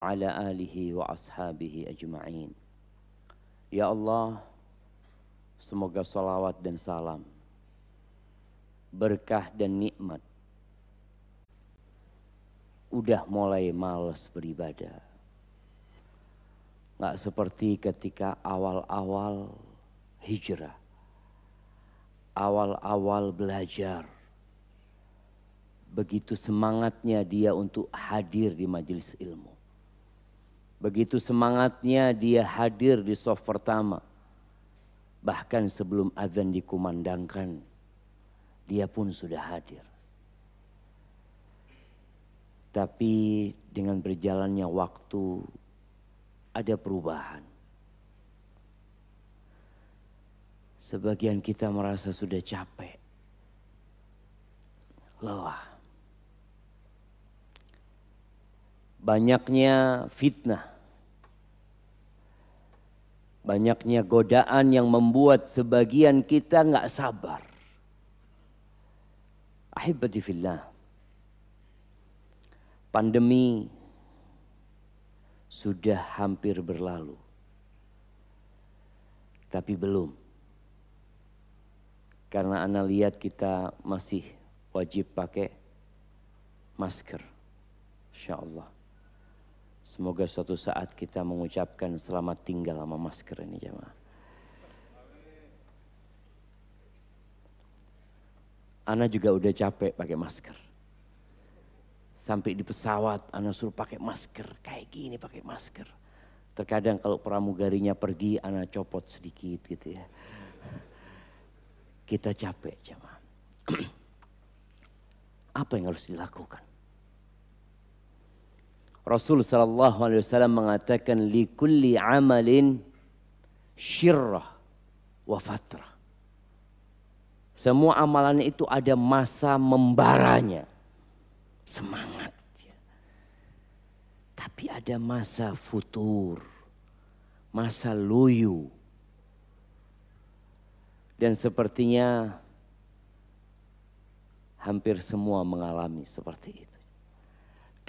ala alihi wa ashabihi ajma'in. Ya Allah, semoga salawat dan salam, berkah dan nikmat, udah mulai males beribadah. Gak seperti ketika awal-awal hijrah, awal-awal belajar, begitu semangatnya dia untuk hadir di majelis ilmu Begitu semangatnya dia hadir di soft pertama. Bahkan sebelum azan dikumandangkan, dia pun sudah hadir. Tapi dengan berjalannya waktu ada perubahan. Sebagian kita merasa sudah capek, lelah. banyaknya fitnah, banyaknya godaan yang membuat sebagian kita nggak sabar. Alhamdulillah, Pandemi sudah hampir berlalu. Tapi belum. Karena Anda lihat kita masih wajib pakai masker. Insya Allah. Semoga suatu saat kita mengucapkan selamat tinggal sama masker ini jemaah. Ana juga udah capek pakai masker. Sampai di pesawat Ana suruh pakai masker. Kayak gini pakai masker. Terkadang kalau pramugarinya pergi Ana copot sedikit gitu ya. Kita capek jemaah. Apa yang harus dilakukan? Rasul sallallahu alaihi wasallam mengatakan li kulli amalin syirrah wa fatra. Semua amalan itu ada masa membaranya. Semangat. Tapi ada masa futur. Masa loyo. Dan sepertinya hampir semua mengalami seperti itu.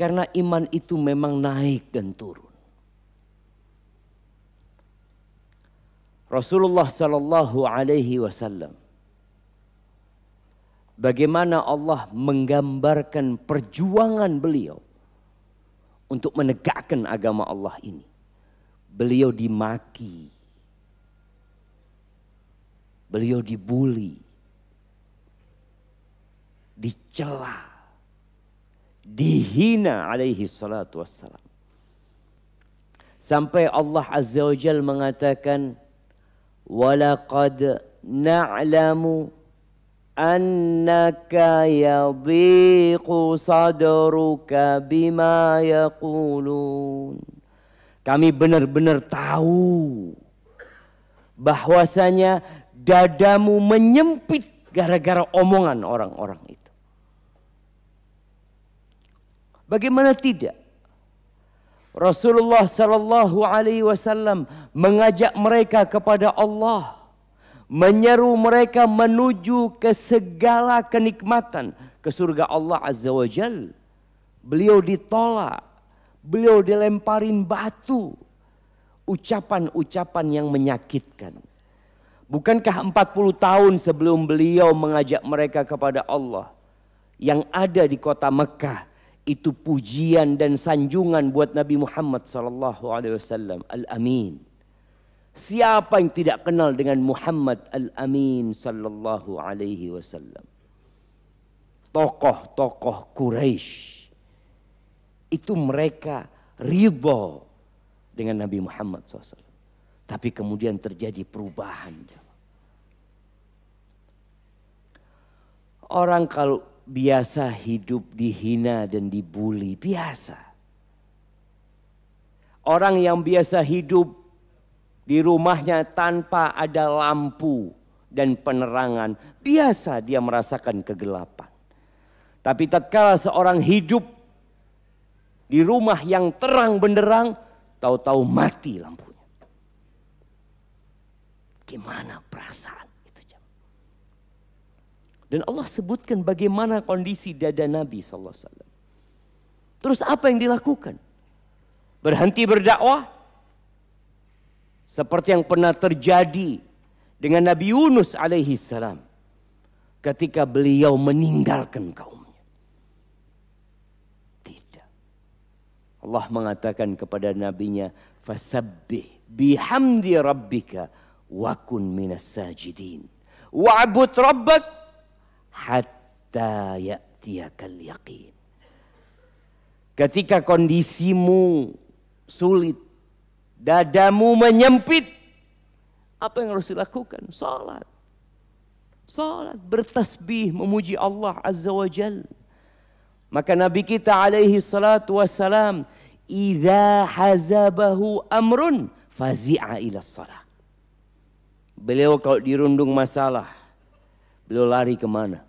Karena iman itu memang naik dan turun. Rasulullah Shallallahu Alaihi Wasallam. Bagaimana Allah menggambarkan perjuangan beliau untuk menegakkan agama Allah ini. Beliau dimaki. Beliau dibuli. Dicela dihina alaihi salatu wassalam. Sampai Allah Azza wa Jal mengatakan, وَلَقَدْ n'alamu annaka يَضِيقُ صَدْرُكَ bima يَقُولُونَ Kami benar-benar tahu bahwasanya dadamu menyempit gara-gara omongan orang-orang itu. Bagaimana tidak? Rasulullah sallallahu alaihi wasallam mengajak mereka kepada Allah, menyeru mereka menuju ke segala kenikmatan, ke surga Allah azza wajalla. Beliau ditolak, beliau dilemparin batu. Ucapan-ucapan yang menyakitkan. Bukankah 40 tahun sebelum beliau mengajak mereka kepada Allah yang ada di kota Mekah itu pujian dan sanjungan buat Nabi Muhammad sallallahu alaihi wasallam al-amin. Siapa yang tidak kenal dengan Muhammad al-amin sallallahu alaihi wasallam? Tokoh-tokoh Quraisy itu mereka ridho dengan Nabi Muhammad SAW. Tapi kemudian terjadi perubahan. Orang kalau biasa hidup dihina dan dibully, biasa. Orang yang biasa hidup di rumahnya tanpa ada lampu dan penerangan, biasa dia merasakan kegelapan. Tapi tatkala seorang hidup di rumah yang terang benderang, tahu-tahu mati lampunya. Gimana perasaan? Dan Allah sebutkan bagaimana kondisi dada Nabi sallallahu alaihi wasallam. Terus apa yang dilakukan? Berhenti berdakwah? Seperti yang pernah terjadi dengan Nabi Yunus alaihi salam ketika beliau meninggalkan kaumnya. Tidak. Allah mengatakan kepada nabinya, "Fasabbih bihamdi rabbika wa kun minas sajidin." Wa'bud Rabbak hatta ya'tiyakal yaqin. Ketika kondisimu sulit, dadamu menyempit, apa yang harus dilakukan? Salat. Salat, bertasbih, memuji Allah Azza wa Jal. Maka Nabi kita alaihi salatu wassalam, Iza hazabahu amrun fazi'a ila Beliau kalau dirundung masalah, beliau lari kemana?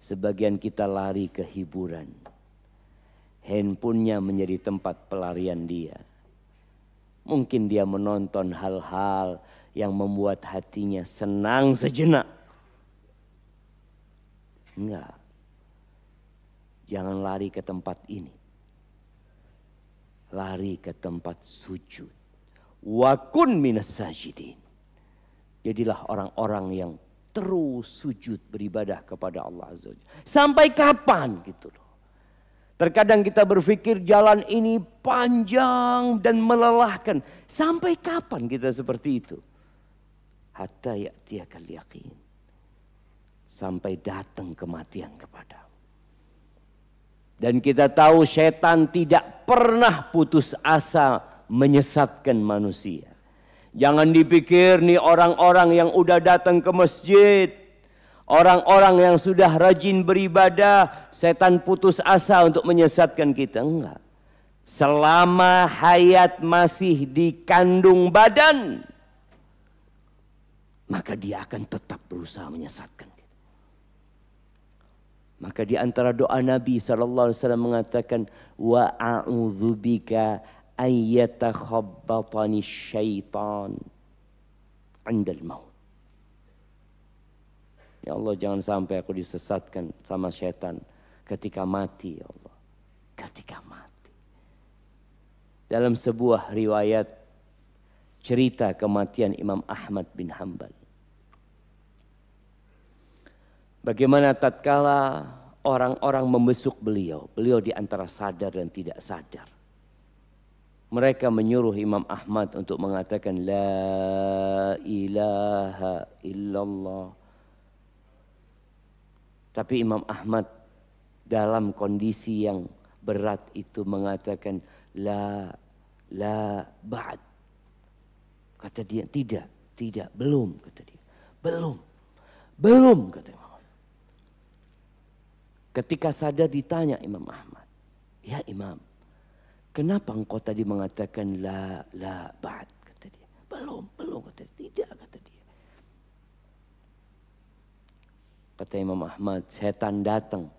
Sebagian kita lari ke hiburan. Handphonenya menjadi tempat pelarian dia. Mungkin dia menonton hal-hal yang membuat hatinya senang sejenak. Enggak. Jangan lari ke tempat ini. Lari ke tempat sujud. Wakun minas sajidin. Jadilah orang-orang yang terus sujud beribadah kepada Allah Azza Sampai kapan gitu loh. Terkadang kita berpikir jalan ini panjang dan melelahkan. Sampai kapan kita seperti itu? Hatta ya'tiakal yakin. Sampai datang kematian kepada. Dan kita tahu setan tidak pernah putus asa menyesatkan manusia. Jangan dipikir nih orang-orang yang udah datang ke masjid, orang-orang yang sudah rajin beribadah, setan putus asa untuk menyesatkan kita. Enggak. Selama hayat masih dikandung badan, maka dia akan tetap berusaha menyesatkan kita. Maka di antara doa Nabi saw mengatakan wa a'udzubika أن يتخبطني الشيطان عند الموت Ya Allah jangan sampai aku disesatkan sama Syaitan ketika mati ya Allah. Ketika mati. Dalam sebuah riwayat cerita kematian Imam Ahmad bin Hambal. Bagaimana tatkala orang-orang membesuk beliau, beliau di antara sadar dan tidak sadar mereka menyuruh Imam Ahmad untuk mengatakan la ilaha illallah. Tapi Imam Ahmad dalam kondisi yang berat itu mengatakan la la ba'd. Kata dia tidak, tidak, belum kata dia. Belum. Belum kata Imam. Ahmad. Ketika sadar ditanya Imam Ahmad, "Ya Imam, Kenapa engkau tadi mengatakan la la ba'd kata dia. Belum, belum kata dia. Tidak kata dia. Kata Imam Ahmad, setan datang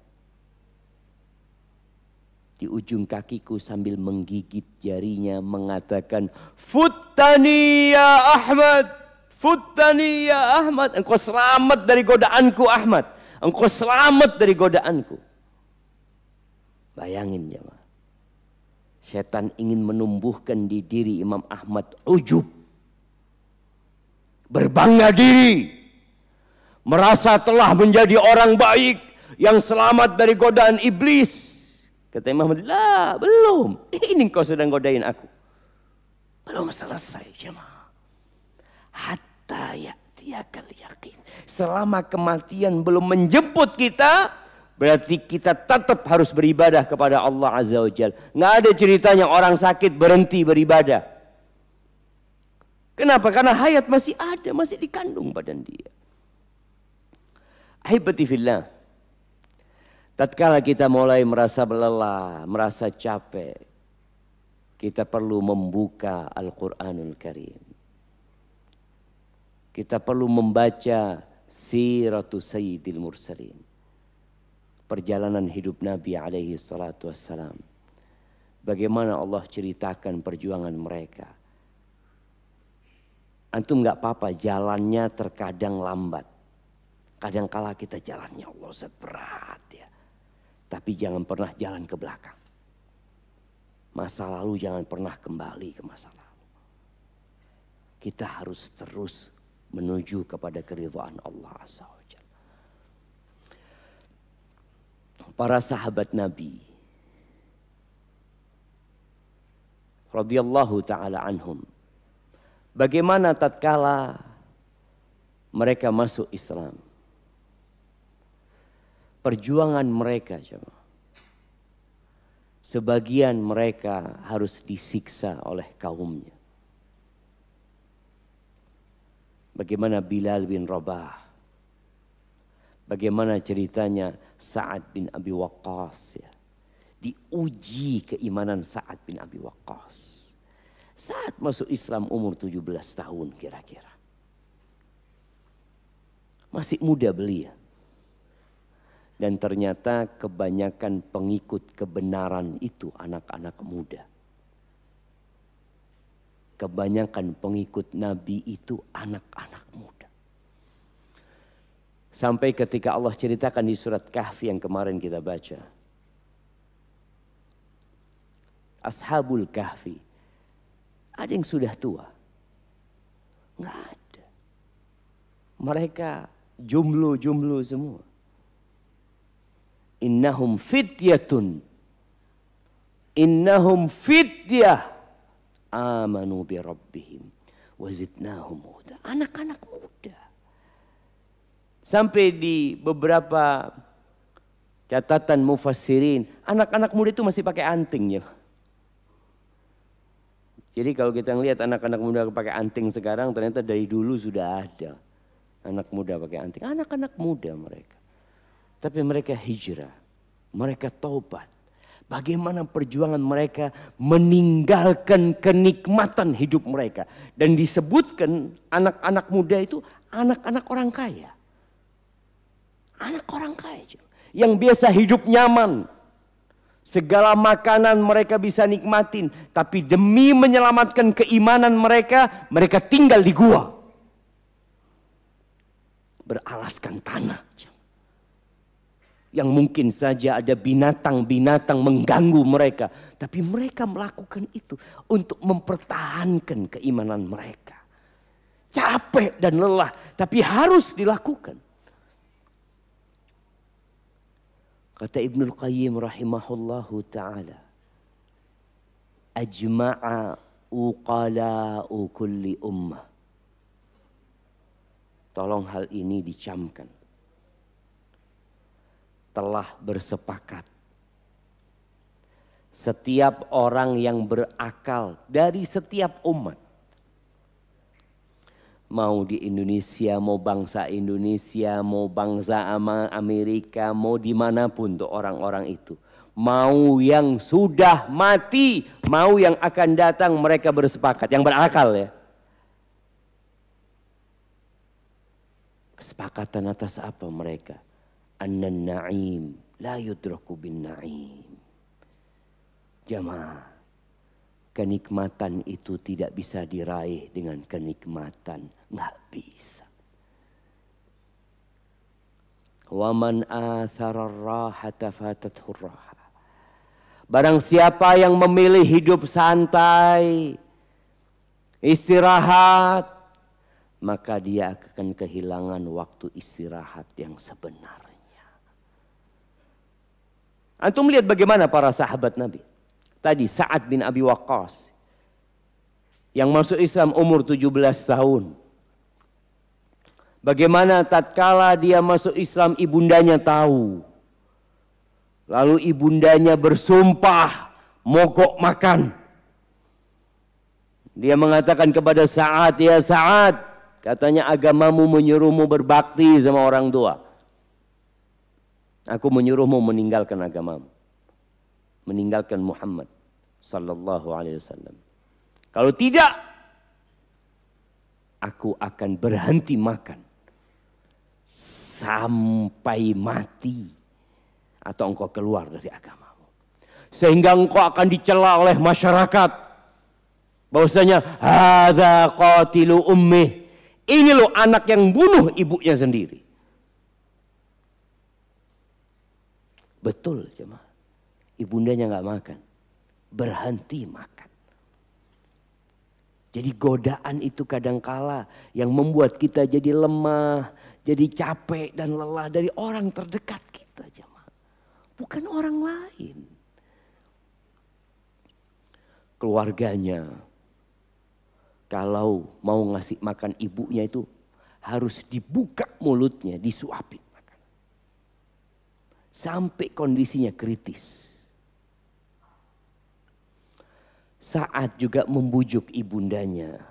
di ujung kakiku sambil menggigit jarinya mengatakan Futtani ya Ahmad Futtani ya Ahmad Engkau selamat dari godaanku Ahmad Engkau selamat dari godaanku Bayangin jemaah Setan ingin menumbuhkan di diri Imam Ahmad ujub. Berbangga diri. Merasa telah menjadi orang baik yang selamat dari godaan iblis. Kata Imam Ahmad, lah belum. Eh, ini kau sedang godain aku. Belum selesai jemaah. Hatta ya'tiyakal yakin. Selama kematian belum menjemput kita, Berarti kita tetap harus beribadah kepada Allah Azza wa Jal. Nggak ada ceritanya orang sakit berhenti beribadah. Kenapa? Karena hayat masih ada, masih dikandung badan dia. Ahibati fillah. Tatkala kita mulai merasa lelah, merasa capek, kita perlu membuka Al-Quranul Karim. Kita perlu membaca Siratul Sayyidil Mursalin perjalanan hidup Nabi alaihi salatu wassalam. Bagaimana Allah ceritakan perjuangan mereka. Antum nggak apa-apa jalannya terkadang lambat. Kadang kala kita jalannya Allah Ustaz berat ya. Tapi jangan pernah jalan ke belakang. Masa lalu jangan pernah kembali ke masa lalu. Kita harus terus menuju kepada keridhaan Allah Azza para sahabat Nabi. radhiyallahu taala anhum. Bagaimana tatkala mereka masuk Islam? Perjuangan mereka, jemaah. Sebagian mereka harus disiksa oleh kaumnya. Bagaimana Bilal bin Rabah Bagaimana ceritanya Sa'ad bin Abi Waqqas ya. Diuji keimanan Sa'ad bin Abi Waqqas. Sa'ad masuk Islam umur 17 tahun kira-kira. Masih muda belia. Ya? Dan ternyata kebanyakan pengikut kebenaran itu anak-anak muda. Kebanyakan pengikut Nabi itu anak-anak muda. Sampai ketika Allah ceritakan di surat Kahfi yang kemarin kita baca. Ashabul Kahfi. Ada yang sudah tua. Enggak ada. Mereka jumlu-jumlu semua. Innahum fityatun. Innahum fityah. Amanu bi rabbihim. Wazidnahum muda. Anak-anak muda. Sampai di beberapa catatan mufassirin, anak-anak muda itu masih pakai anting ya. Jadi kalau kita ngelihat anak-anak muda pakai anting sekarang ternyata dari dulu sudah ada. Anak muda pakai anting, anak-anak muda mereka. Tapi mereka hijrah, mereka taubat. Bagaimana perjuangan mereka meninggalkan kenikmatan hidup mereka. Dan disebutkan anak-anak muda itu anak-anak orang kaya. Anak orang kaya. Yang biasa hidup nyaman. Segala makanan mereka bisa nikmatin. Tapi demi menyelamatkan keimanan mereka, mereka tinggal di gua. Beralaskan tanah. Yang mungkin saja ada binatang-binatang mengganggu mereka. Tapi mereka melakukan itu untuk mempertahankan keimanan mereka. Capek dan lelah, tapi harus dilakukan. Kata al Qayyim rahimahullahu taala, ajma'a uqala'u kulli ummah. Tolong hal ini dicamkan. Telah bersepakat setiap orang yang berakal dari setiap umat mau di Indonesia, mau bangsa Indonesia, mau bangsa Amerika, mau dimanapun tuh orang-orang itu. Mau yang sudah mati, mau yang akan datang mereka bersepakat, yang berakal ya. Kesepakatan atas apa mereka? Anan na'im, la yudraku bin na'im. Jamaah, kenikmatan itu tidak bisa diraih dengan kenikmatan Nggak bisa. Waman Barang siapa yang memilih hidup santai, istirahat, maka dia akan kehilangan waktu istirahat yang sebenarnya. Antum lihat bagaimana para sahabat Nabi. Tadi Sa'ad bin Abi Waqqas yang masuk Islam umur 17 tahun. Bagaimana tatkala dia masuk Islam ibundanya tahu. Lalu ibundanya bersumpah mogok makan. Dia mengatakan kepada saat ya Sa'ad, katanya agamamu menyuruhmu berbakti sama orang tua. Aku menyuruhmu meninggalkan agamamu. Meninggalkan Muhammad sallallahu alaihi wasallam. Kalau tidak, aku akan berhenti makan sampai mati atau engkau keluar dari agamamu. Sehingga engkau akan dicela oleh masyarakat. Bahwasanya hadza qatilu ummi. Ini loh anak yang bunuh ibunya sendiri. Betul jemaah. Ibundanya nggak makan. Berhenti makan. Jadi godaan itu kadangkala yang membuat kita jadi lemah, jadi capek dan lelah dari orang terdekat kita jemaah. Bukan orang lain. Keluarganya kalau mau ngasih makan ibunya itu harus dibuka mulutnya, disuapin makan. Sampai kondisinya kritis. Saat juga membujuk ibundanya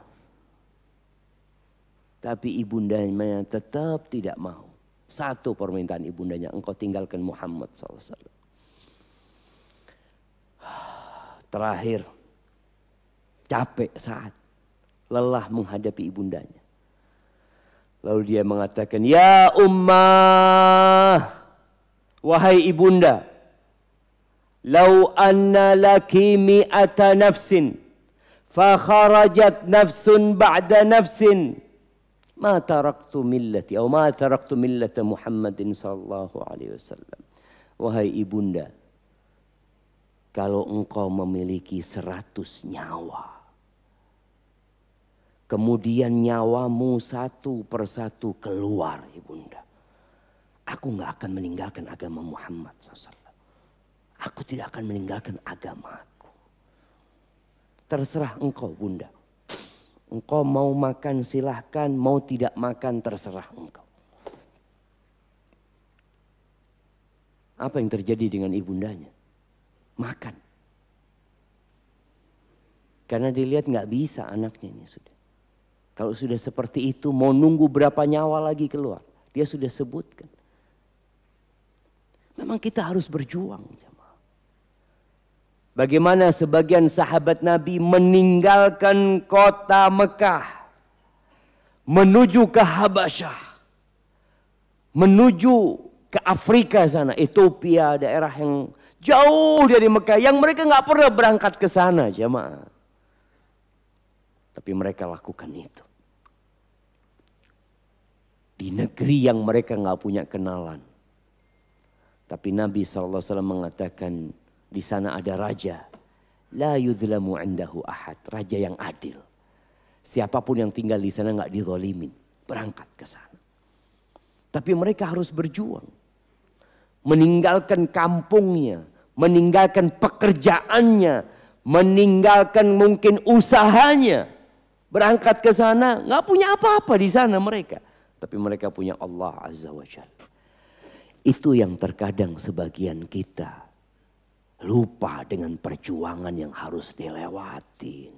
tapi ibundanya tetap tidak mau. Satu permintaan ibundanya, engkau tinggalkan Muhammad SAW. Terakhir, capek saat lelah menghadapi ibundanya. Lalu dia mengatakan, Ya ummah, wahai ibunda, Lau anna laki mi'ata nafsin, fakharajat nafsun ba'da nafsin, ما تركت millati atau ma taraktu millata Muhammadin sallallahu alaihi wasallam. Wahai ibunda, kalau engkau memiliki seratus nyawa, kemudian nyawamu satu persatu keluar, ibunda, aku nggak akan meninggalkan agama Muhammad SAW. Aku tidak akan meninggalkan agamaku. Terserah engkau, bunda Engkau mau makan silahkan, mau tidak makan terserah engkau. Apa yang terjadi dengan ibundanya? Makan. Karena dilihat nggak bisa anaknya ini sudah. Kalau sudah seperti itu mau nunggu berapa nyawa lagi keluar. Dia sudah sebutkan. Memang kita harus berjuang. Bagaimana sebagian sahabat Nabi meninggalkan kota Mekah menuju ke Habasyah. Menuju ke Afrika sana, Ethiopia, daerah yang jauh dari Mekah yang mereka nggak pernah berangkat ke sana jemaah. Tapi mereka lakukan itu. Di negeri yang mereka nggak punya kenalan. Tapi Nabi SAW mengatakan, di sana ada raja. La yudlamu andahu ahad. Raja yang adil. Siapapun yang tinggal di sana nggak dizolimin. Berangkat ke sana. Tapi mereka harus berjuang. Meninggalkan kampungnya. Meninggalkan pekerjaannya. Meninggalkan mungkin usahanya. Berangkat ke sana. nggak punya apa-apa di sana mereka. Tapi mereka punya Allah Azza wa Jalla. Itu yang terkadang sebagian kita lupa dengan perjuangan yang harus dilewatin.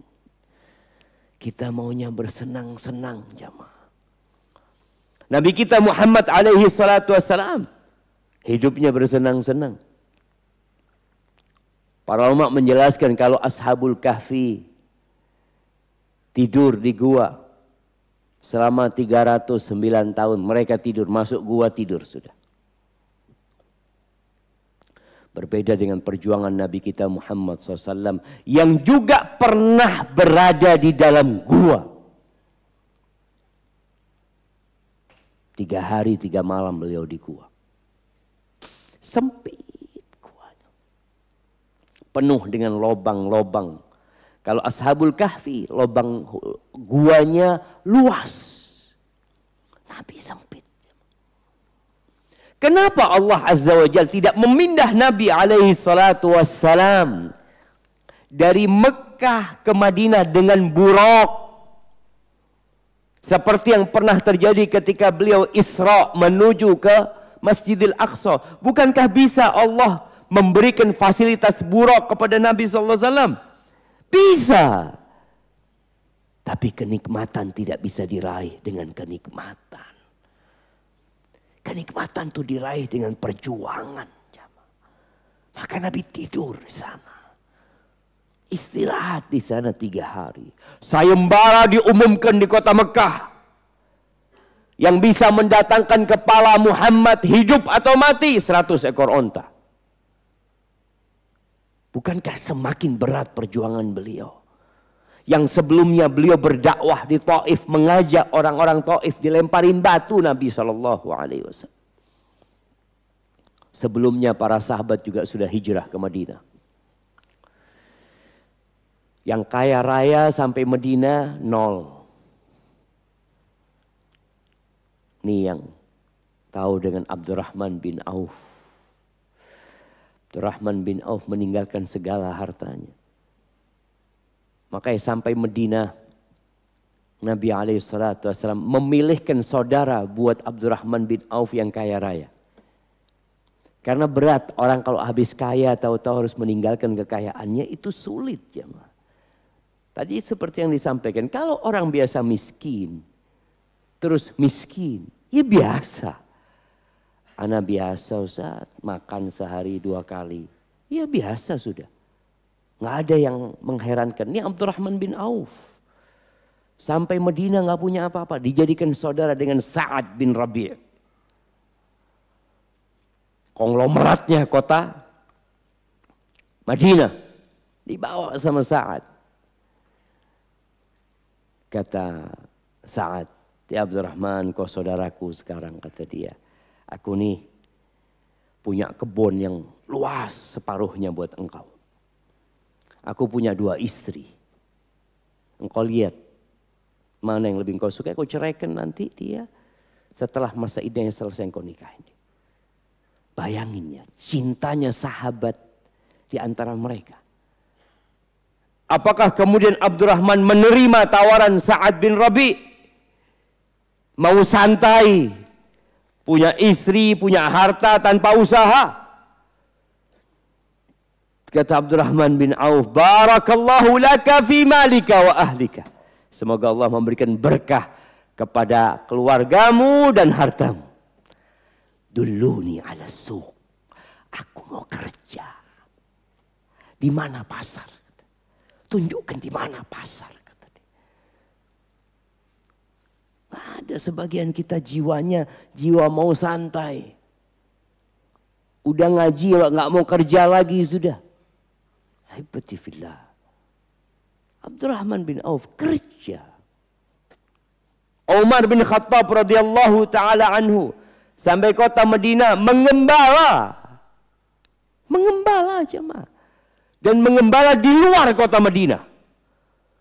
Kita maunya bersenang-senang jamaah. Nabi kita Muhammad alaihi salatu wassalam hidupnya bersenang-senang. Para ulama menjelaskan kalau ashabul kahfi tidur di gua selama 309 tahun mereka tidur masuk gua tidur sudah. Berbeda dengan perjuangan Nabi kita Muhammad SAW yang juga pernah berada di dalam gua. Tiga hari, tiga malam beliau di gua. Sempit guanya. Penuh dengan lobang-lobang. Kalau Ashabul Kahfi, lobang guanya luas. Nabi sempit. Kenapa Allah Azza wa Jal tidak memindah Nabi alaihi salatu wassalam dari Mekah ke Madinah dengan buruk? Seperti yang pernah terjadi ketika beliau Isra menuju ke Masjidil Aqsa. Bukankah bisa Allah memberikan fasilitas buruk kepada Nabi sallallahu alaihi wasallam? Bisa. Tapi kenikmatan tidak bisa diraih dengan kenikmatan. Kenikmatan itu diraih dengan perjuangan. Maka Nabi tidur di sana. Istirahat di sana tiga hari. Sayembara diumumkan di kota Mekah. Yang bisa mendatangkan kepala Muhammad hidup atau mati seratus ekor onta. Bukankah semakin berat perjuangan beliau? yang sebelumnya beliau berdakwah di Taif mengajak orang-orang Taif dilemparin batu Nabi Shallallahu Alaihi Wasallam. Sebelumnya para sahabat juga sudah hijrah ke Madinah. Yang kaya raya sampai Medina nol. Nih yang tahu dengan Abdurrahman bin Auf. Abdurrahman bin Auf meninggalkan segala hartanya Makanya sampai Medina, Nabi Alaihissalam memilihkan saudara buat Abdurrahman bin Auf yang kaya raya. Karena berat orang kalau habis kaya tahu-tahu harus meninggalkan kekayaannya itu sulit jemaah. Tadi seperti yang disampaikan, kalau orang biasa miskin, terus miskin, ya biasa. Anak biasa Ustaz, makan sehari dua kali. Ya biasa sudah. Nggak ada yang mengherankan. Ini Abdurrahman bin Auf. Sampai Medina nggak punya apa-apa. Dijadikan saudara dengan Sa'ad bin Rabi' konglomeratnya kota Madinah dibawa sama Sa'ad. Kata Sa'ad, ya Abdurrahman kau saudaraku sekarang kata dia. Aku nih punya kebun yang luas separuhnya buat engkau. Aku punya dua istri. Engkau lihat mana yang lebih engkau suka, kau ceraikan nanti dia setelah masa idenya selesai engkau ini. Bayanginnya, cintanya sahabat di antara mereka. Apakah kemudian Abdurrahman menerima tawaran Sa'ad bin Rabi? Mau santai, punya istri, punya harta tanpa usaha. Kata Abdurrahman bin Auf, Barakallahu laka fi malika wa ahlika. Semoga Allah memberikan berkah kepada keluargamu dan hartamu. Duluni ala suq. Aku mau kerja. Di mana pasar? Tunjukkan di mana pasar. Ada sebagian kita jiwanya jiwa mau santai. Udah ngaji nggak mau kerja lagi sudah. Ahibati fillah. Abdurrahman bin Auf kerja. Umar bin Khattab radhiyallahu taala anhu sampai kota Medina mengembala. Mengembala jemaah. Dan mengembala di luar kota Madinah.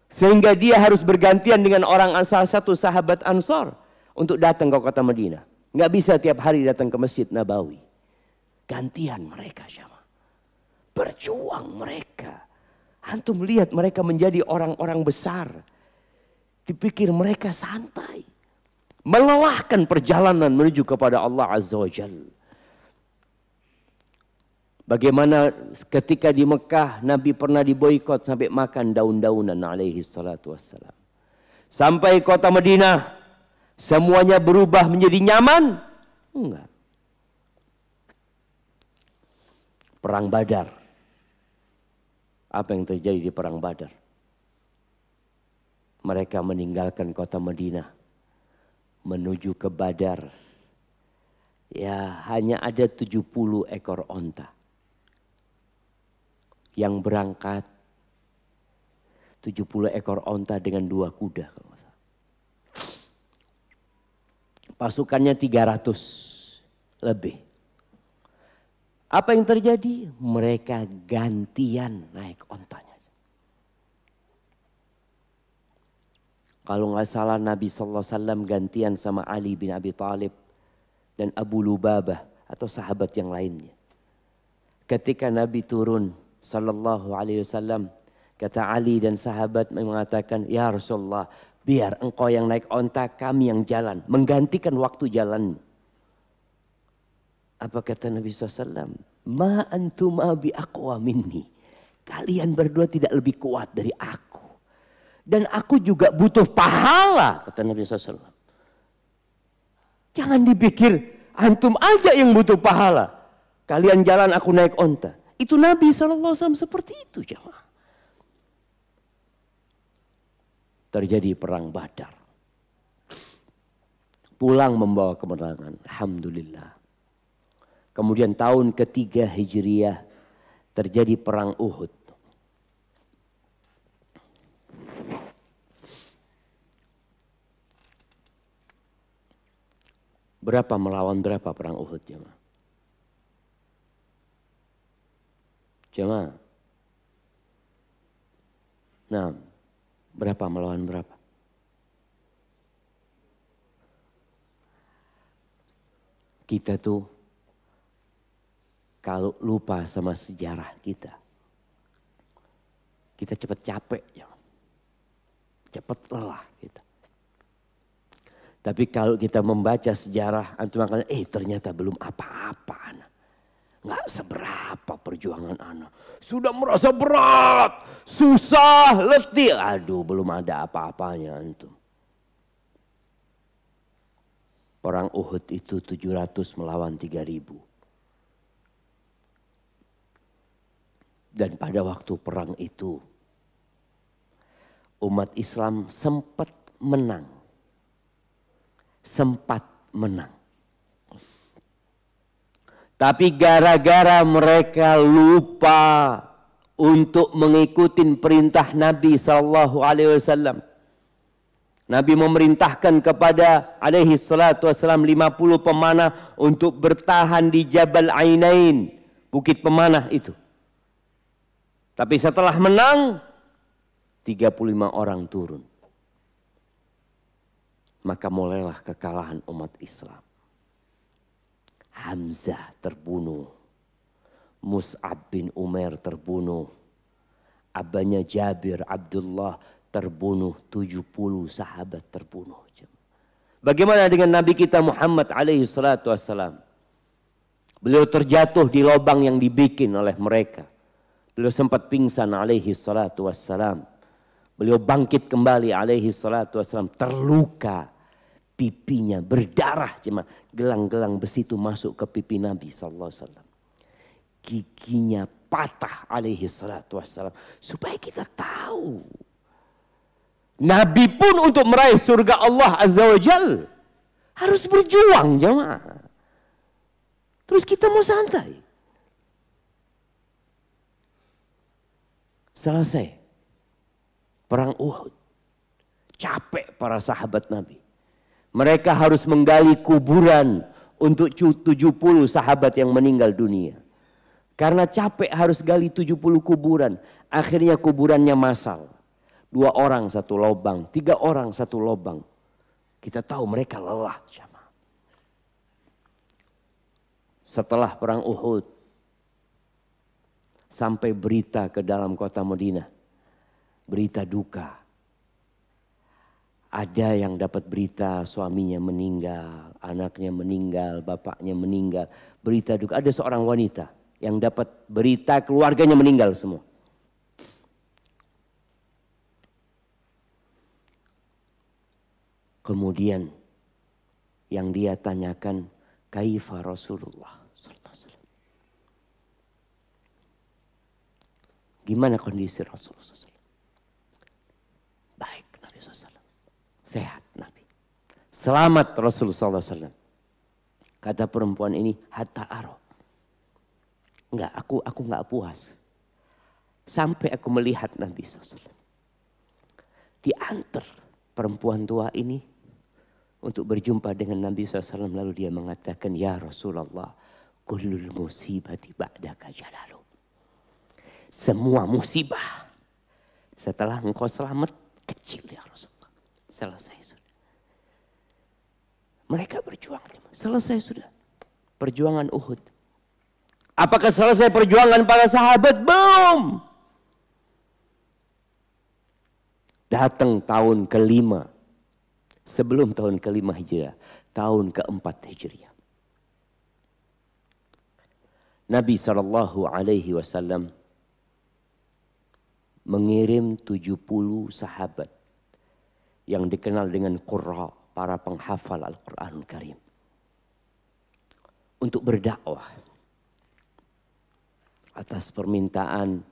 Sehingga dia harus bergantian dengan orang asal satu sahabat Ansor untuk datang ke kota Madinah. Nggak bisa tiap hari datang ke Masjid Nabawi. Gantian mereka jemaah. Berjuang mereka. Antum lihat mereka menjadi orang-orang besar. Dipikir mereka santai. Melelahkan perjalanan menuju kepada Allah Azza wa Jal. Bagaimana ketika di Mekah Nabi pernah diboykot sampai makan daun-daunan alaihi salatu wassalam. Sampai kota Madinah semuanya berubah menjadi nyaman? Enggak. Perang Badar apa yang terjadi di perang Badar. Mereka meninggalkan kota Madinah menuju ke Badar. Ya, hanya ada 70 ekor onta yang berangkat 70 ekor onta dengan dua kuda kalau salah. Pasukannya 300 lebih. Apa yang terjadi? Mereka gantian naik ontanya. Kalau nggak salah Nabi Sallallahu Alaihi Wasallam gantian sama Ali bin Abi Thalib dan Abu Lubabah atau sahabat yang lainnya. Ketika Nabi turun Sallallahu Alaihi Wasallam kata Ali dan sahabat mengatakan, Ya Rasulullah biar engkau yang naik onta kami yang jalan menggantikan waktu jalanmu. Apa kata Nabi SAW? Ma antuma bi aqwa minni. Kalian berdua tidak lebih kuat dari aku. Dan aku juga butuh pahala, kata Nabi SAW. Jangan dipikir antum aja yang butuh pahala. Kalian jalan aku naik onta. Itu Nabi SAW seperti itu jemaah. Terjadi perang badar. Pulang membawa kemenangan. Alhamdulillah Kemudian tahun ketiga Hijriah terjadi perang Uhud. Berapa melawan berapa perang Uhud jemaah? Jemaah. Nah, berapa melawan berapa? Kita tuh kalau lupa sama sejarah kita. Kita cepat capek, ya. cepat lelah kita. Tapi kalau kita membaca sejarah, antum akan, eh ternyata belum apa-apa anak. Nggak seberapa perjuangan anak. Sudah merasa berat, susah, letih. Aduh belum ada apa-apanya antum. Perang Uhud itu 700 melawan 3000 Dan pada waktu perang itu umat Islam sempat menang. Sempat menang. Tapi gara-gara mereka lupa untuk mengikuti perintah Nabi sallallahu alaihi wasallam. Nabi memerintahkan kepada alaihi salatu wasallam 50 pemanah untuk bertahan di Jabal Ainain, bukit pemanah itu. Tapi setelah menang, 35 orang turun. Maka mulailah kekalahan umat Islam. Hamzah terbunuh. Mus'ab bin Umar terbunuh. Abahnya Jabir Abdullah terbunuh. 70 sahabat terbunuh. Bagaimana dengan Nabi kita Muhammad alaihi salatu wassalam? Beliau terjatuh di lubang yang dibikin oleh mereka. Beliau sempat pingsan alaihi salatu wassalam. Beliau bangkit kembali alaihi salatu wassalam. Terluka pipinya berdarah cuma gelang-gelang besi itu masuk ke pipi Nabi sallallahu alaihi wasallam. Giginya patah alaihi salatu wassalam supaya kita tahu Nabi pun untuk meraih surga Allah Azza wa harus berjuang jemaah. Terus kita mau santai. Selesai. Perang Uhud. Capek para sahabat Nabi. Mereka harus menggali kuburan untuk 70 sahabat yang meninggal dunia. Karena capek harus gali 70 kuburan. Akhirnya kuburannya masal. Dua orang satu lobang, tiga orang satu lobang. Kita tahu mereka lelah. Setelah perang Uhud, sampai berita ke dalam kota Madinah. Berita duka. Ada yang dapat berita suaminya meninggal, anaknya meninggal, bapaknya meninggal. Berita duka. Ada seorang wanita yang dapat berita keluarganya meninggal semua. Kemudian yang dia tanyakan, kaifa Rasulullah? Gimana kondisi Rasulullah SAW? Baik Nabi SAW. Sehat Nabi. Selamat Rasulullah SAW. Kata perempuan ini, hatta aro. Enggak, aku aku enggak puas. Sampai aku melihat Nabi SAW. Diantar perempuan tua ini untuk berjumpa dengan Nabi SAW. Lalu dia mengatakan, Ya Rasulullah, kullul musibati ba'daka jalalu semua musibah. Setelah engkau selamat, kecil ya Rasulullah. Selesai sudah. Mereka berjuang, selesai sudah. Perjuangan Uhud. Apakah selesai perjuangan para sahabat? Belum. Datang tahun kelima. Sebelum tahun kelima hijriah. Tahun keempat hijriah. Nabi Shallallahu Alaihi Wasallam mengirim 70 sahabat yang dikenal dengan qurra, para penghafal Al-Qur'an Karim untuk berdakwah atas permintaan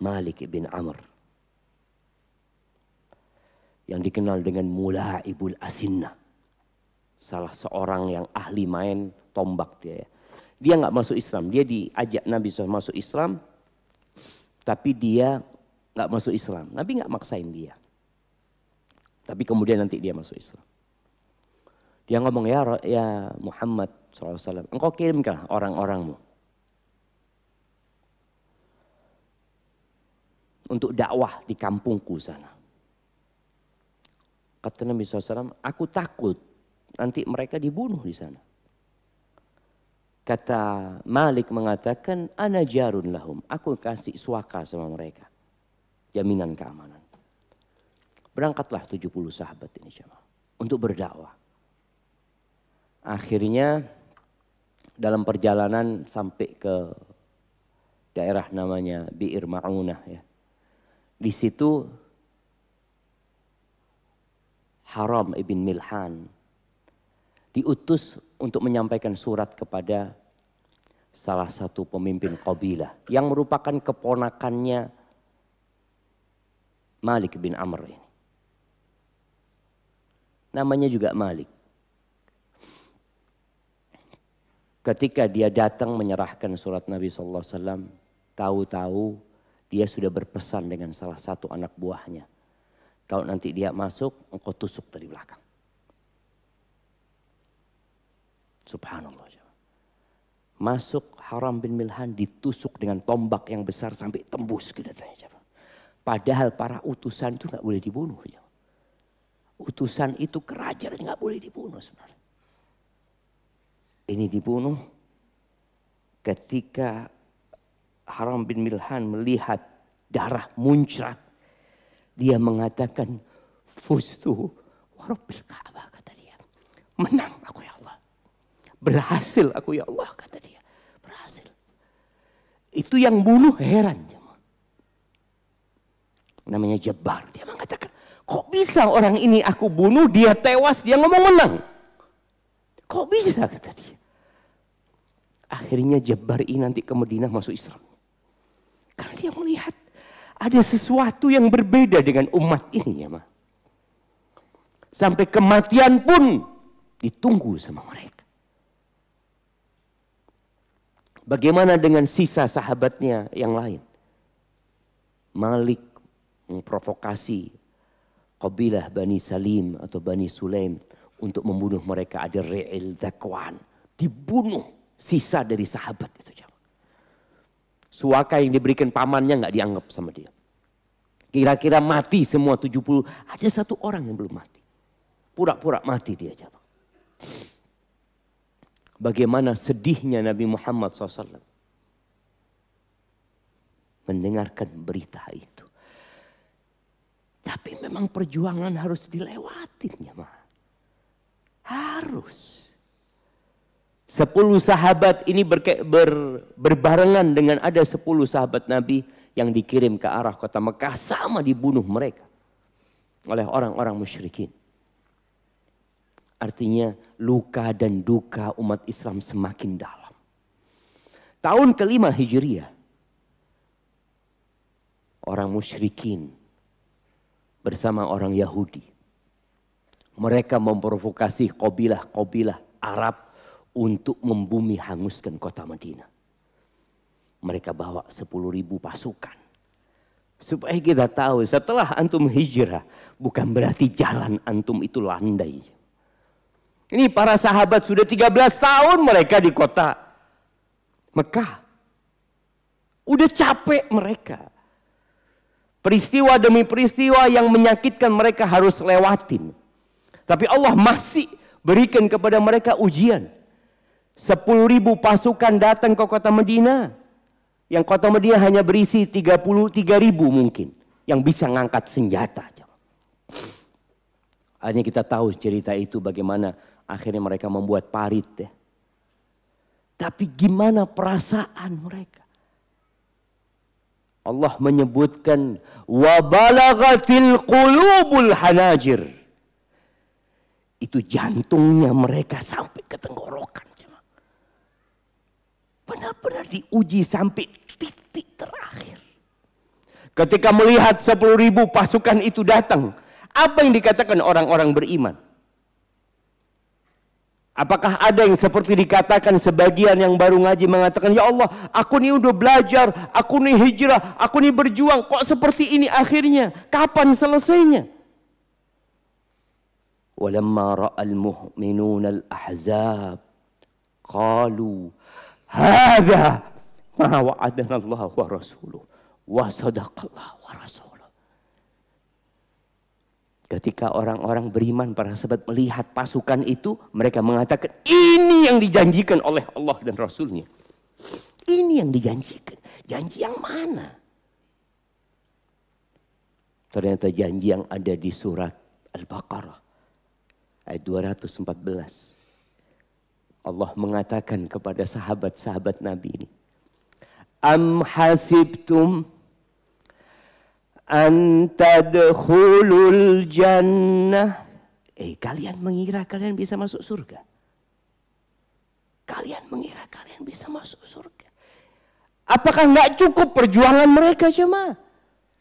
Malik bin Amr yang dikenal dengan Mula ibul Asinna. Salah seorang yang ahli main tombak dia ya. Dia nggak masuk Islam, dia diajak Nabi SAW masuk Islam, tapi dia nggak masuk Islam. Nabi nggak maksain dia. Tapi kemudian nanti dia masuk Islam. Dia ngomong ya ya Muhammad SAW, engkau kirimkan orang-orangmu untuk dakwah di kampungku sana. Kata Nabi SAW, aku takut nanti mereka dibunuh di sana. Kata Malik mengatakan, Ana jarun lahum. Aku kasih suaka sama mereka. Jaminan keamanan. Berangkatlah 70 sahabat ini jemaah. Untuk berdakwah. Akhirnya dalam perjalanan sampai ke daerah namanya Bi'ir Ma'unah ya. Di situ Haram ibn Milhan diutus untuk menyampaikan surat kepada salah satu pemimpin kabilah yang merupakan keponakannya Malik bin Amr ini. Namanya juga Malik. Ketika dia datang menyerahkan surat Nabi Sallallahu Alaihi Wasallam, tahu-tahu dia sudah berpesan dengan salah satu anak buahnya. Kalau nanti dia masuk, engkau tusuk dari belakang. Subhanallah. Masuk Haram bin Milhan ditusuk dengan tombak yang besar sampai tembus ke dadanya. Padahal para utusan itu nggak boleh dibunuh. Ya. Utusan itu kerajaan nggak boleh dibunuh sebenarnya. Ini dibunuh ketika Haram bin Milhan melihat darah muncrat. Dia mengatakan, Fustu warabil Ka'bah kata dia. Menang aku ya Berhasil aku ya Allah kata dia. Berhasil. Itu yang bunuh heran. Namanya Jabbar. Dia mengatakan, kok bisa orang ini aku bunuh, dia tewas, dia ngomong menang. Kok bisa kata dia. Akhirnya Jabbar ini nanti ke Madinah masuk Islam. Karena dia melihat ada sesuatu yang berbeda dengan umat ini ya mah. Sampai kematian pun ditunggu sama mereka. Bagaimana dengan sisa sahabatnya yang lain? Malik memprovokasi kabilah Bani Salim atau Bani Sulaim untuk membunuh mereka ada Re'il Dakwan. Dibunuh sisa dari sahabat itu. Suaka yang diberikan pamannya nggak dianggap sama dia. Kira-kira mati semua 70. Ada satu orang yang belum mati. Pura-pura mati dia Jawa bagaimana sedihnya Nabi Muhammad SAW. Mendengarkan berita itu. Tapi memang perjuangan harus dilewatin ya ma. Harus. Sepuluh sahabat ini berke, ber, berbarengan dengan ada sepuluh sahabat Nabi yang dikirim ke arah kota Mekah sama dibunuh mereka oleh orang-orang musyrikin. Artinya luka dan duka umat Islam semakin dalam. Tahun kelima Hijriah, orang musyrikin bersama orang Yahudi. Mereka memprovokasi kobilah-kobilah Arab untuk membumi hanguskan kota Madinah. Mereka bawa 10 ribu pasukan. Supaya kita tahu setelah antum hijrah bukan berarti jalan antum itu landai. Ini para sahabat sudah 13 tahun mereka di kota Mekah. Udah capek mereka. Peristiwa demi peristiwa yang menyakitkan mereka harus lewatin. Tapi Allah masih berikan kepada mereka ujian. Sepuluh ribu pasukan datang ke kota Medina. Yang kota Medina hanya berisi 33 ribu mungkin. Yang bisa ngangkat senjata. Hanya kita tahu cerita itu bagaimana Akhirnya mereka membuat parit ya. Tapi gimana perasaan mereka? Allah menyebutkan wabalagatil qulubul hanajir. Itu jantungnya mereka sampai ke tenggorokan. Benar-benar diuji sampai titik terakhir. Ketika melihat 10.000 ribu pasukan itu datang. Apa yang dikatakan orang-orang beriman? Apakah ada yang seperti dikatakan sebagian yang baru ngaji mengatakan, Ya Allah, aku ini udah belajar, aku ini hijrah, aku ini berjuang, kok seperti ini akhirnya? Kapan selesainya? Walamma ra'al mu'minun al-ahzab, qalu, Hada ma wa'adana Allah wa rasuluh, wa sadaqallah wa rasuluh. Ketika orang-orang beriman para sahabat melihat pasukan itu, mereka mengatakan ini yang dijanjikan oleh Allah dan Rasulnya. Ini yang dijanjikan. Janji yang mana? Ternyata janji yang ada di surat Al-Baqarah ayat 214. Allah mengatakan kepada sahabat-sahabat Nabi ini. Am hasibtum an tadkhulul jannah. Eh, kalian mengira kalian bisa masuk surga? Kalian mengira kalian bisa masuk surga? Apakah nggak cukup perjuangan mereka cuma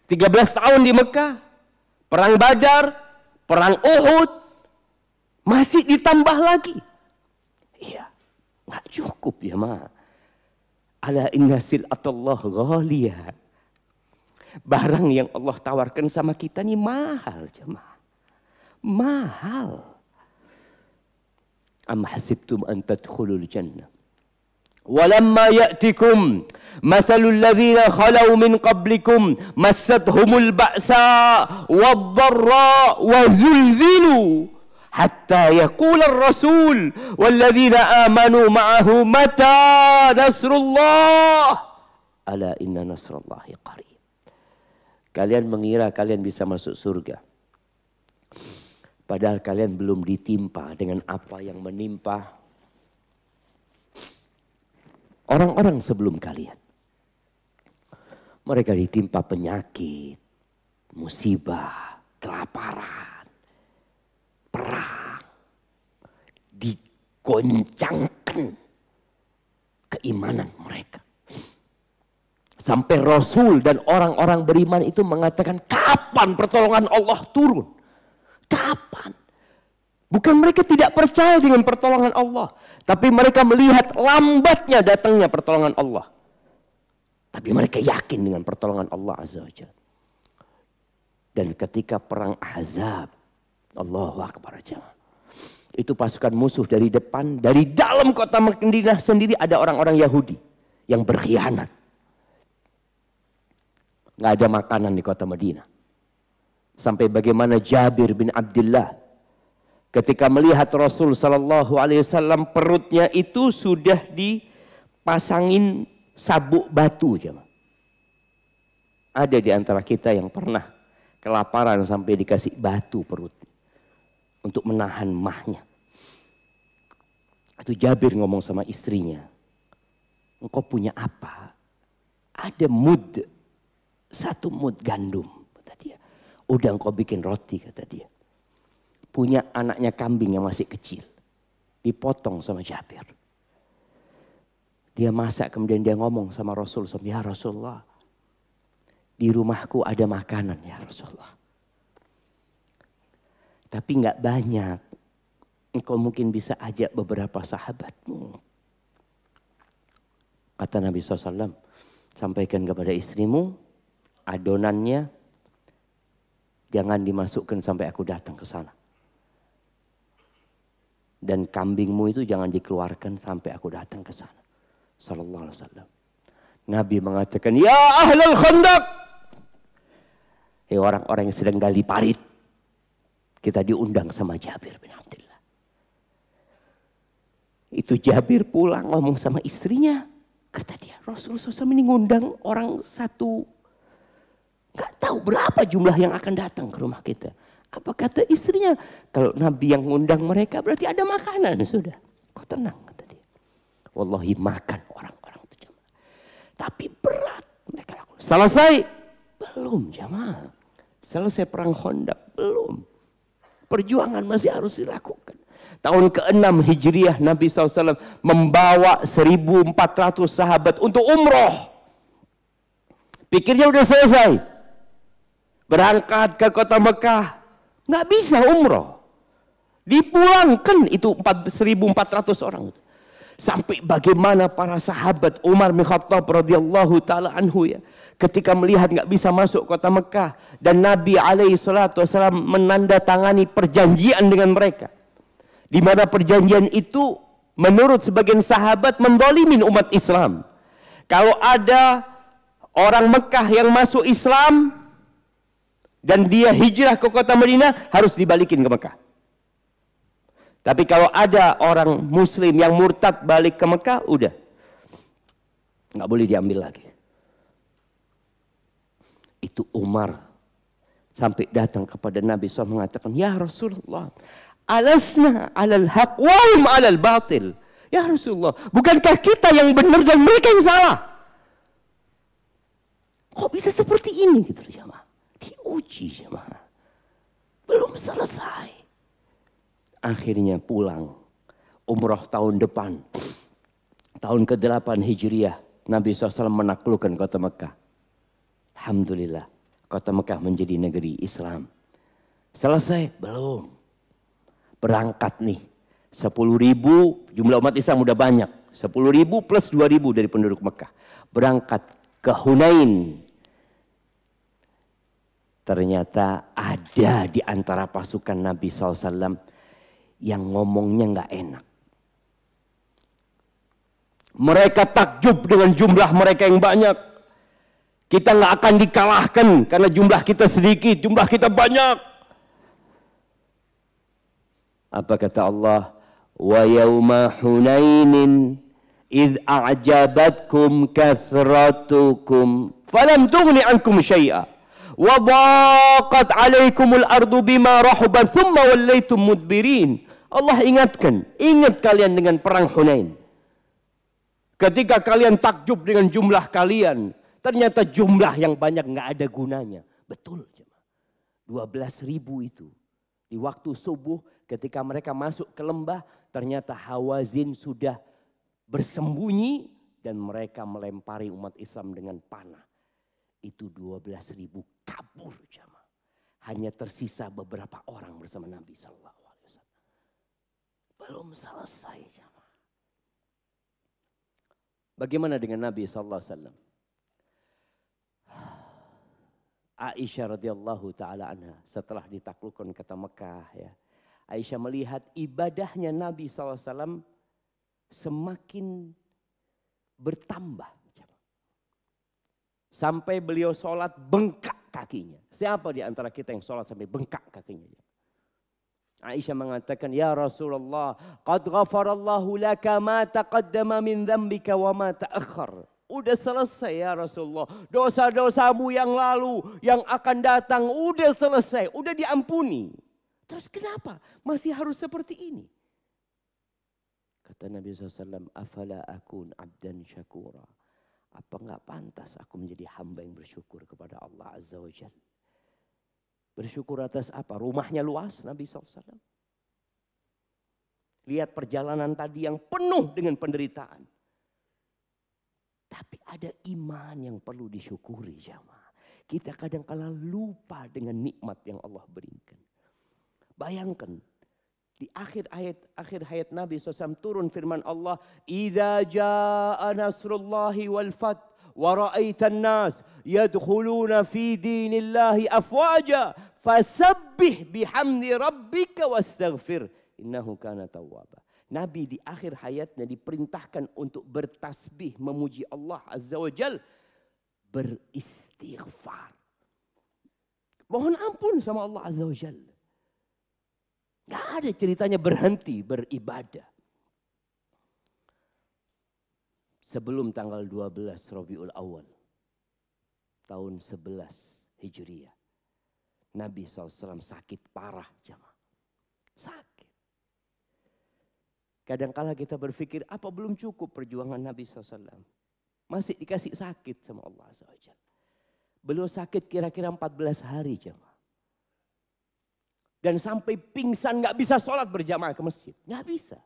13 tahun di Mekah, perang Badar, perang Uhud, masih ditambah lagi. Iya, nggak cukup ya ma. Ala inna sil'atallah ghaliyah Barang yang Allah tawarkan sama kita nih mahal jemaah. Mahal. Am hasibtum an tadkhulul jannah. ولما يأتكم مثل الذين خلوا من قبلكم مستهم البأساء والضراء وزلزلوا حتى يقول الرسول والذين آمنوا معه متى نصر الله ألا إن نصر الله قريب Kalian mengira kalian bisa masuk surga. Padahal kalian belum ditimpa dengan apa yang menimpa orang-orang sebelum kalian. Mereka ditimpa penyakit, musibah, kelaparan, perang, digoncangkan keimanan mereka. Sampai Rasul dan orang-orang beriman itu mengatakan kapan pertolongan Allah turun? Kapan? Bukan mereka tidak percaya dengan pertolongan Allah. Tapi mereka melihat lambatnya datangnya pertolongan Allah. Tapi mereka yakin dengan pertolongan Allah Azza wa Dan ketika perang Ahzab, Allahu Akbar jemaah. Itu pasukan musuh dari depan, dari dalam kota Madinah sendiri ada orang-orang Yahudi yang berkhianat nggak ada makanan di kota Madinah. Sampai bagaimana Jabir bin Abdullah ketika melihat Rasul Shallallahu Alaihi Wasallam perutnya itu sudah dipasangin sabuk batu jemaah. Ada di antara kita yang pernah kelaparan sampai dikasih batu perut untuk menahan mahnya. Itu Jabir ngomong sama istrinya, engkau punya apa? Ada mud satu mut gandum kata dia. Udah engkau bikin roti kata dia. Punya anaknya kambing yang masih kecil. Dipotong sama Jabir. Dia masak kemudian dia ngomong sama Rasul. Ya Rasulullah di rumahku ada makanan ya Rasulullah. Tapi nggak banyak. Engkau mungkin bisa ajak beberapa sahabatmu. Kata Nabi SAW, sampaikan kepada istrimu, adonannya jangan dimasukkan sampai aku datang ke sana. Dan kambingmu itu jangan dikeluarkan sampai aku datang ke sana. Sallallahu alaihi wasallam. Nabi mengatakan, "Ya ahlul khandaq." Hei eh, orang-orang yang sedang gali parit. Kita diundang sama Jabir bin Abdullah. Itu Jabir pulang ngomong sama istrinya. Kata dia, Rasulullah SAW ini ngundang orang satu Gak tahu berapa jumlah yang akan datang ke rumah kita. Apa kata istrinya? Kalau Nabi yang ngundang mereka berarti ada makanan sudah. Kau tenang kata dia. Wallahi makan orang-orang itu jamaah. Tapi berat mereka lakukan. Selesai? Belum jamaah. Selesai perang Honda? belum. Perjuangan masih harus dilakukan. Tahun ke-6 Hijriah Nabi SAW membawa 1400 sahabat untuk umroh. Pikirnya udah selesai berangkat ke kota Mekah. Nggak bisa umroh. Dipulangkan itu 1.400 orang. Sampai bagaimana para sahabat Umar bin Khattab radhiyallahu taala anhu ya, ketika melihat nggak bisa masuk kota Mekah dan Nabi alaihi salatu wasallam menandatangani perjanjian dengan mereka. Di mana perjanjian itu menurut sebagian sahabat mendolimin umat Islam. Kalau ada orang Mekah yang masuk Islam, dan dia hijrah ke kota Madinah harus dibalikin ke Mekah. Tapi kalau ada orang muslim yang murtad balik ke Mekah, udah. Nggak boleh diambil lagi. Itu Umar sampai datang kepada Nabi SAW mengatakan, Ya Rasulullah, alasna alal haq walum alal batil. Ya Rasulullah, bukankah kita yang benar dan mereka yang salah? Kok bisa seperti ini gitu ya, diuji jemaah. Belum selesai. Akhirnya pulang. Umroh tahun depan. Tahun ke-8 Hijriah. Nabi SAW menaklukkan kota Mekah. Alhamdulillah. Kota Mekah menjadi negeri Islam. Selesai? Belum. Berangkat nih. 10 ribu, jumlah umat Islam udah banyak. 10 ribu plus 2 ribu dari penduduk Mekah. Berangkat ke Hunain, Ternyata ada di antara pasukan Nabi SAW yang ngomongnya nggak enak. Mereka takjub dengan jumlah mereka yang banyak. Kita nggak akan dikalahkan karena jumlah kita sedikit, jumlah kita banyak. Apa kata Allah? Wa yawma hunainin id a'jabatkum kathratukum falam tughni ankum syai'a wa عَلَيْكُمُ الْأَرْضُ بِمَا bima ثُمَّ thumma مُدْبِرِينَ Allah ingatkan, ingat kalian dengan perang Hunain. Ketika kalian takjub dengan jumlah kalian, ternyata jumlah yang banyak nggak ada gunanya. Betul, jemaah. 12 ribu itu. Di waktu subuh ketika mereka masuk ke lembah, ternyata Hawazin sudah bersembunyi dan mereka melempari umat Islam dengan panah. Itu 12 ribu kabur jamaah. Hanya tersisa beberapa orang bersama Nabi SAW. Alaihi Wasallam. Belum selesai jamaah. Bagaimana dengan Nabi SAW? Aisyah radhiyallahu taala anha setelah ditaklukkan kata Mekah ya. Aisyah melihat ibadahnya Nabi SAW semakin bertambah. Sampai beliau sholat bengkak kakinya. Siapa di antara kita yang sholat sampai bengkak kakinya? Aisyah mengatakan, Ya Rasulullah, Qad ghafarallahu laka ma taqaddama min dhambika wa ma ta'akhar. Udah selesai ya Rasulullah. Dosa-dosamu yang lalu, yang akan datang, udah selesai. Udah diampuni. Terus kenapa masih harus seperti ini? Kata Nabi SAW, Afala akun abdan syakura. Apa enggak pantas aku menjadi hamba yang bersyukur kepada Allah Azza wa Jal? Bersyukur atas apa? Rumahnya luas Nabi SAW. Lihat perjalanan tadi yang penuh dengan penderitaan. Tapi ada iman yang perlu disyukuri jamaah. Kita kadang kala lupa dengan nikmat yang Allah berikan. Bayangkan Di akhir ayat akhir hayat Nabi SAW turun firman Allah, "Idza jaa nasrullahi wal fath wa ra'aitan nas yadkhuluna fi dinillahi afwaja fasabbih bihamdi rabbika wastaghfir innahu kana tawwaba." Nabi di akhir hayatnya diperintahkan untuk bertasbih memuji Allah Azza wa Jal beristighfar. Mohon ampun sama Allah Azza wa Jalla. Gak ada ceritanya berhenti beribadah. Sebelum tanggal 12 Rabiul Awal. Tahun 11 Hijriah. Nabi SAW sakit parah jemaah. Sakit. Kadangkala kita berpikir apa belum cukup perjuangan Nabi SAW. Masih dikasih sakit sama Allah SWT. Beliau sakit kira-kira 14 hari jemaah. Dan sampai pingsan nggak bisa sholat berjamaah ke masjid. nggak bisa.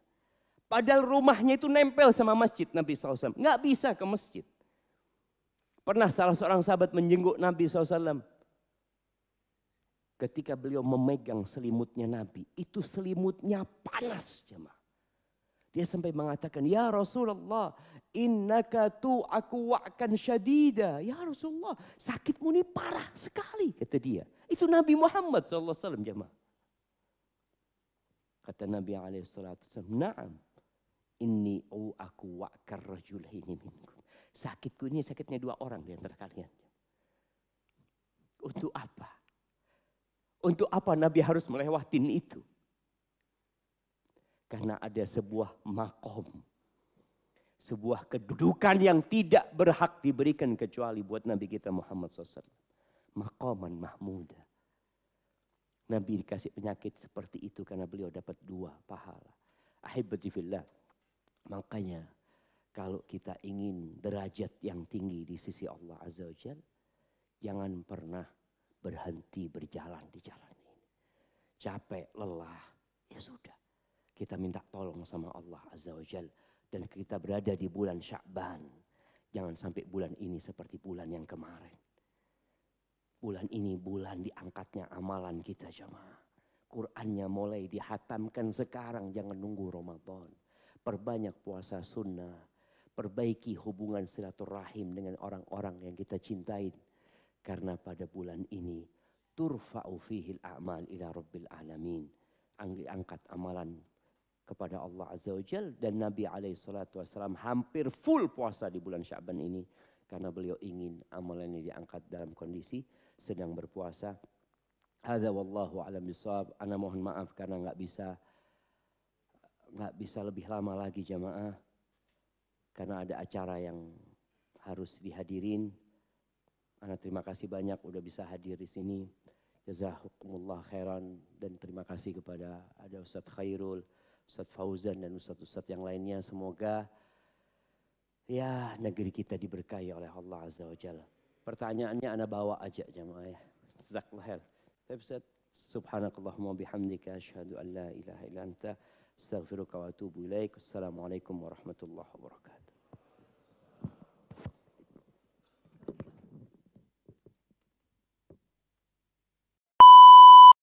Padahal rumahnya itu nempel sama masjid Nabi SAW. nggak bisa ke masjid. Pernah salah seorang sahabat menjenguk Nabi SAW. Ketika beliau memegang selimutnya Nabi. Itu selimutnya panas jemaah. Dia sampai mengatakan, Ya Rasulullah, innaka aku wa'kan syadida. Ya Rasulullah, sakitmu ini parah sekali, kata dia. Itu Nabi Muhammad SAW jemaah. Kata Nabi alaihi salatu "Na'am. Inni aku wa'kar rajul ini minkum." Sakitku ini sakitnya dua orang di antara kalian. Untuk apa? Untuk apa Nabi harus melewatin itu? Karena ada sebuah makom. Sebuah kedudukan yang tidak berhak diberikan kecuali buat Nabi kita Muhammad SAW. Makoman Mahmuda. Nabi dikasih penyakit seperti itu karena beliau dapat dua pahala. Ahibati fillah. Makanya kalau kita ingin derajat yang tinggi di sisi Allah Azza wa Jal, jangan pernah berhenti berjalan di jalan ini. Capek, lelah, ya sudah. Kita minta tolong sama Allah Azza wa Jal. Dan kita berada di bulan Syakban. Jangan sampai bulan ini seperti bulan yang kemarin Bulan ini bulan diangkatnya amalan kita jemaah. Qurannya mulai dihatamkan sekarang, jangan nunggu Ramadan. Perbanyak puasa sunnah, perbaiki hubungan silaturahim dengan orang-orang yang kita cintai. Karena pada bulan ini, turfa'u fihil a'mal ila rabbil alamin. Angkat amalan kepada Allah Azza wa Jal dan Nabi alaihi salatu hampir full puasa di bulan Syaban ini karena beliau ingin amalan ini diangkat dalam kondisi sedang berpuasa. Ada wallahu alam bisawab. Ana mohon maaf karena nggak bisa nggak bisa lebih lama lagi jamaah karena ada acara yang harus dihadirin. Ana terima kasih banyak udah bisa hadir di sini. Jazakumullah khairan dan terima kasih kepada ada Ustadz Khairul, Ustadz Fauzan dan Ustadz-Ustadz yang lainnya. Semoga ya negeri kita diberkahi oleh Allah Azza wa Jalla. Pertanyaannya Anda bawa aja jemaah ya. Jazakallah khair. Tapi Ustaz, subhanakallahumma bihamdika asyhadu an la ilaha illa anta astaghfiruka wa atubu ilaik. Assalamualaikum warahmatullahi wabarakatuh.